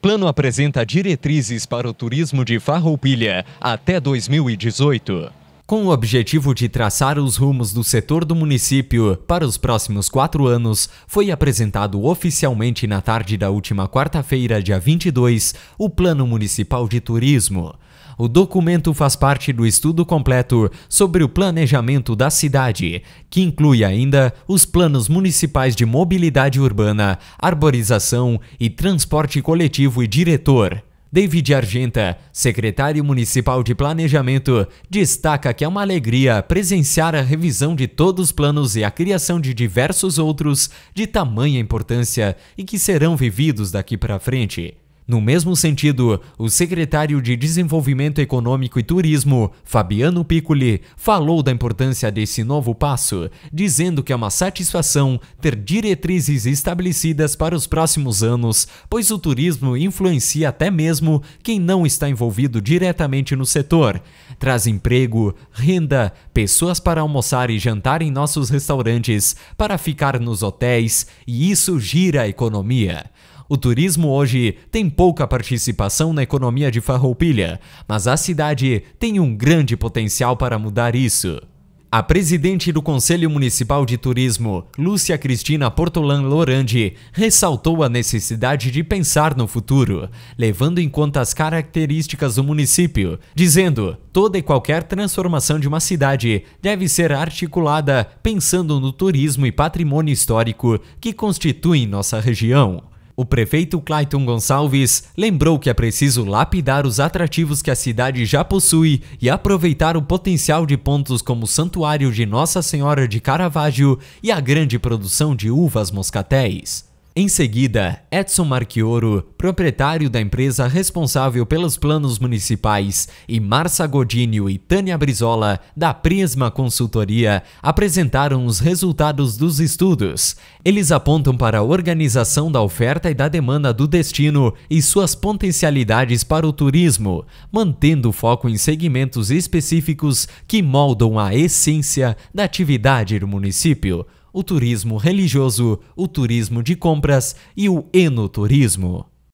Plano apresenta diretrizes para o turismo de Farroupilha até 2018. Com o objetivo de traçar os rumos do setor do município para os próximos quatro anos, foi apresentado oficialmente na tarde da última quarta-feira, dia 22, o Plano Municipal de Turismo. O documento faz parte do estudo completo sobre o planejamento da cidade, que inclui ainda os planos municipais de mobilidade urbana, arborização e transporte coletivo e diretor. David Argenta, secretário municipal de planejamento, destaca que é uma alegria presenciar a revisão de todos os planos e a criação de diversos outros de tamanha importância e que serão vividos daqui para frente. No mesmo sentido, o secretário de Desenvolvimento Econômico e Turismo, Fabiano Piccoli, falou da importância desse novo passo, dizendo que é uma satisfação ter diretrizes estabelecidas para os próximos anos, pois o turismo influencia até mesmo quem não está envolvido diretamente no setor. Traz emprego, renda, pessoas para almoçar e jantar em nossos restaurantes, para ficar nos hotéis, e isso gira a economia. O turismo hoje tem pouca participação na economia de Farroupilha, mas a cidade tem um grande potencial para mudar isso. A presidente do Conselho Municipal de Turismo, Lúcia Cristina Portolan Lorandi, ressaltou a necessidade de pensar no futuro, levando em conta as características do município, dizendo: toda e qualquer transformação de uma cidade deve ser articulada pensando no turismo e patrimônio histórico que constituem nossa região. O prefeito Clayton Gonçalves lembrou que é preciso lapidar os atrativos que a cidade já possui e aproveitar o potencial de pontos como o Santuário de Nossa Senhora de Caravaggio e a grande produção de uvas moscatéis. Em seguida, Edson Marchioro, proprietário da empresa responsável pelos planos municipais, e Marça Godinho e Tânia Brizola, da Prisma Consultoria, apresentaram os resultados dos estudos. Eles apontam para a organização da oferta e da demanda do destino e suas potencialidades para o turismo, mantendo foco em segmentos específicos que moldam a essência da atividade do município o turismo religioso, o turismo de compras e o enoturismo.